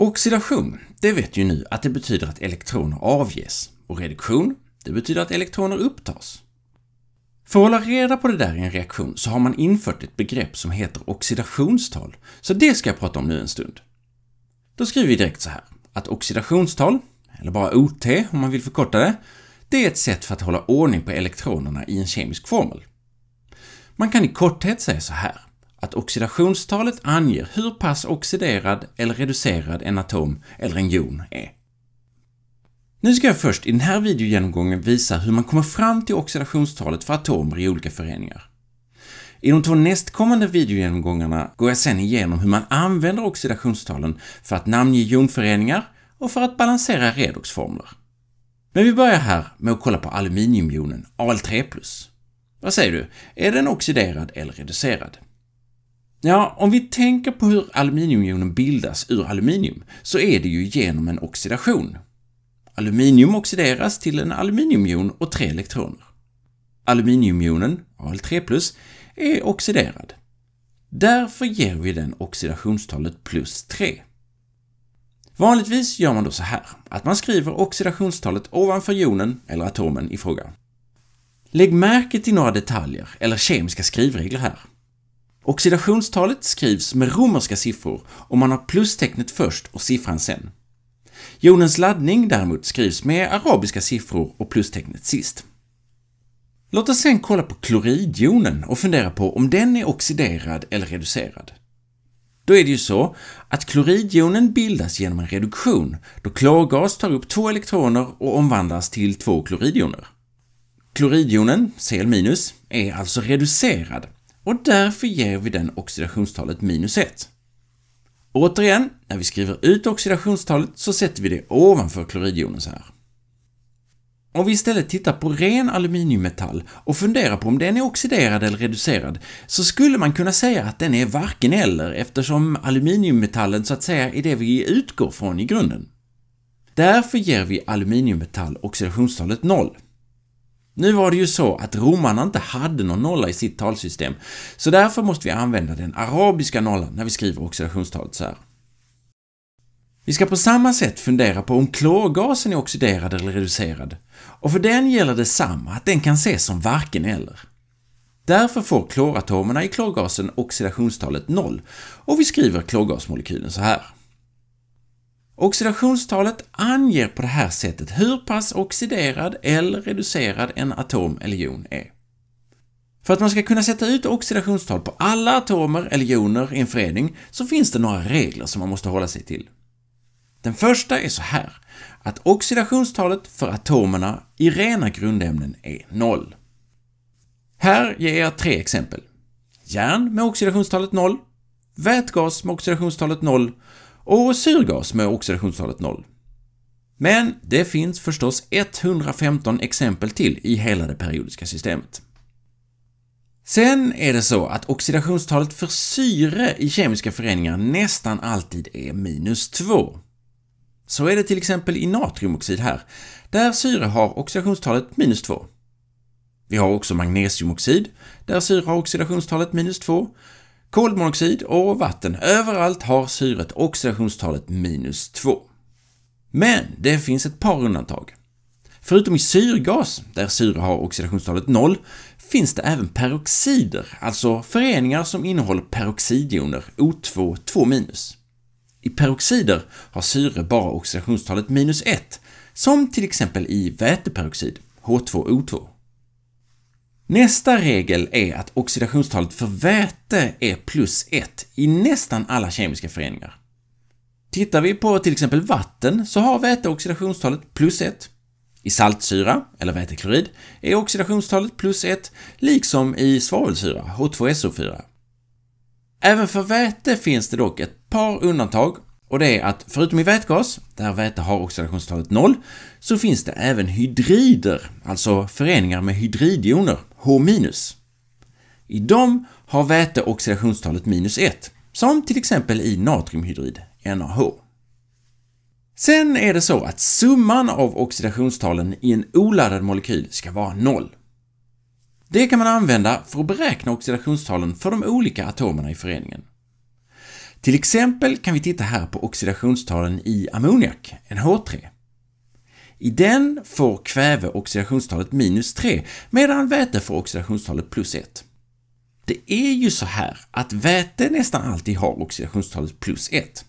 Oxidation, det vet ju nu att det betyder att elektroner avges och reduktion, det betyder att elektroner upptas. För att hålla reda på det där i en reaktion så har man infört ett begrepp som heter oxidationstal, så det ska jag prata om nu en stund. Då skriver vi direkt så här, att oxidationstal, eller bara OT om man vill förkorta det, det är ett sätt för att hålla ordning på elektronerna i en kemisk formel. Man kan i korthet säga så här, att oxidationstalet anger hur pass oxiderad eller reducerad en atom eller en jon är. Nu ska jag först i den här videogenomgången visa hur man kommer fram till oxidationstalet för atomer i olika föreningar. I de två nästkommande videogenomgångarna går jag sedan igenom hur man använder oxidationstalen för att namnge jonföreningar och för att balansera redoxformler. Men vi börjar här med att kolla på aluminiumjonen Al3+. Vad säger du, är den oxiderad eller reducerad? Ja, om vi tänker på hur aluminiumjonen bildas ur aluminium, så är det ju genom en oxidation. Aluminium oxideras till en aluminiumjon och tre elektroner. Aluminiumjonen, Al3+, är oxiderad. Därför ger vi den oxidationstalet plus 3. Vanligtvis gör man då så här, att man skriver oxidationstalet ovanför jonen eller atomen i fråga. Lägg märke till några detaljer eller kemiska skrivregler här. Oxidationstalet skrivs med romerska siffror och man har plustecknet först och siffran sen. Jonens laddning däremot skrivs med arabiska siffror och plustecknet sist. Låt oss sedan kolla på kloridjonen och fundera på om den är oxiderad eller reducerad. Då är det ju så att kloridjonen bildas genom en reduktion, då klorgas tar upp två elektroner och omvandlas till två kloridjoner. Kloridjonen, Cl-, är alltså reducerad och därför ger vi den oxidationstalet minus 1. Återigen, när vi skriver ut oxidationstalet så sätter vi det ovanför kloridjonen så här. Om vi istället tittar på ren aluminiummetall och funderar på om den är oxiderad eller reducerad, så skulle man kunna säga att den är varken eller eftersom aluminiummetallen så att säga är det vi utgår från i grunden. Därför ger vi aluminiummetall oxidationstalet 0. Nu var det ju så att romarna inte hade någon nolla i sitt talsystem, så därför måste vi använda den arabiska nollan när vi skriver oxidationstalet så här. Vi ska på samma sätt fundera på om klorgasen är oxiderad eller reducerad, och för den gäller detsamma, att den kan ses som varken eller. Därför får kloratomerna i klorgasen oxidationstalet 0 och vi skriver klorgasmolekylen så här. Oxidationstalet anger på det här sättet hur pass oxiderad eller reducerad en atom eller jon är. För att man ska kunna sätta ut oxidationstal på alla atomer eller joner i en förening så finns det några regler som man måste hålla sig till. Den första är så här, att oxidationstalet för atomerna i rena grundämnen är noll. Här ger jag tre exempel. Järn med oxidationstalet 0, vätgas med oxidationstalet 0 och syrgas med oxidationstalet 0. Men det finns förstås 115 exempel till i hela det periodiska systemet. Sen är det så att oxidationstalet för syre i kemiska föreningar nästan alltid är minus 2. Så är det till exempel i natriumoxid här, där syre har oxidationstalet minus 2. Vi har också magnesiumoxid, där syre har oxidationstalet minus 2, Kolmonoxid och vatten. Överallt har syret oxidationstalet minus 2. Men det finns ett par undantag. Förutom i syrgas, där syre har oxidationstalet 0, finns det även peroxider, alltså föreningar som innehåller peroxidjoner, O2 2-. I peroxider har syre bara oxidationstalet minus 1, som till exempel i väteperoxid, H2O2. Nästa regel är att oxidationstalet för väte är plus 1 i nästan alla kemiska föreningar. Tittar vi på till exempel vatten så har väte oxidationstalet plus 1. I saltsyra, eller väteklorid, är oxidationstalet plus 1, liksom i svavelsyra, H2SO4. Även för väte finns det dock ett par undantag och det är att förutom i vätgas, där väte har oxidationstalet 0, så finns det även hydrider, alltså föreningar med hydridjoner, H-. I dem har väte oxidationstalet minus 1, som till exempel i natriumhydrid, NaH. Sen är det så att summan av oxidationstalen i en oladdad molekyl ska vara 0. Det kan man använda för att beräkna oxidationstalen för de olika atomerna i föreningen. Till exempel kan vi titta här på oxidationstalen i ammoniak, NH3. I den får kväve oxidationstalet minus 3, medan väte får oxidationstalet plus 1. Det är ju så här att väte nästan alltid har oxidationstalet plus 1.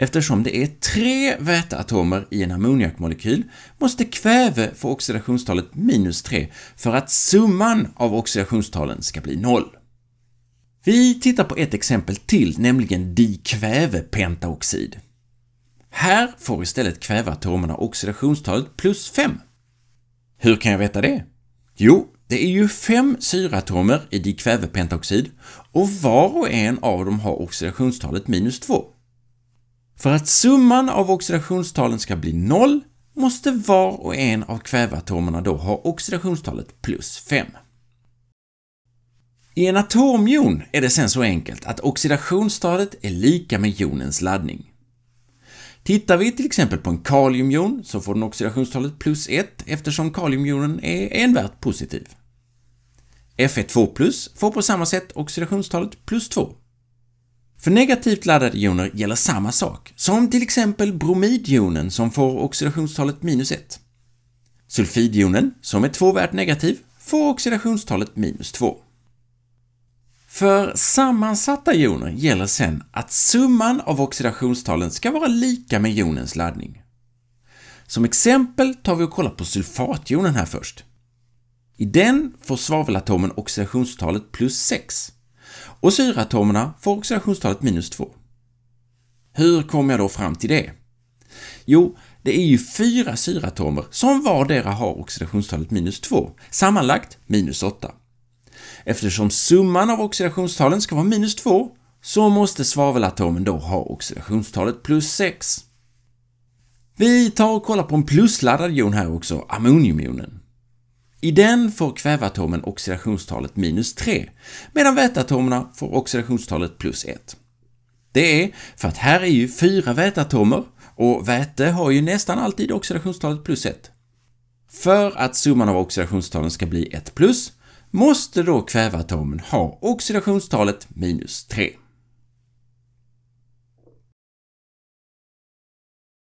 Eftersom det är tre väteatomer i en ammoniakmolekyl måste kväve få oxidationstalet minus 3 för att summan av oxidationstalen ska bli noll. Vi tittar på ett exempel till, nämligen dikvävepentaoxid. Här får istället kväveatomerna oxidationstalet plus 5. Hur kan jag veta det? Jo, det är ju fem syraatomer i dikvävepentaoxid och var och en av dem har oxidationstalet minus 2. För att summan av oxidationstalen ska bli 0 måste var och en av kväveatomerna då ha oxidationstalet plus 5. I en atomjon är det sen så enkelt att oxidationstalet är lika med jonens laddning. Tittar vi till exempel på en kaliumjon, så får den oxidationstalet plus 1 eftersom kaliumjonen är envärt positiv. Fe2 får på samma sätt oxidationstalet plus 2. För negativt laddade joner gäller samma sak, som till exempel bromidjonen som får oxidationstalet minus 1. Sulfidjonen, som är tvåvärt negativ, får oxidationstalet minus 2. För sammansatta joner gäller sedan att summan av oxidationstalen ska vara lika med jonens laddning. Som exempel tar vi och kollar på sulfatjonen här först. I den får svavelatomen oxidationstalet plus 6 och syreatomerna får oxidationstalet minus 2. Hur kommer jag då fram till det? Jo, det är ju fyra syreatomer som vardera har oxidationstalet minus 2, sammanlagt minus 8. Eftersom summan av oxidationstalen ska vara minus 2, så måste svavelatomen då ha oxidationstalet plus 6. Vi tar och kollar på en plusladdad jon här också, ammoniumjonen. I den får kväveatomen oxidationstalet minus 3, medan väteatomerna får oxidationstalet plus 1. Det är för att här är ju fyra väteatomer och väte har ju nästan alltid oxidationstalet plus 1. För att summan av oxidationstalen ska bli 1 plus måste då kväveatomen ha oxidationstalet minus 3.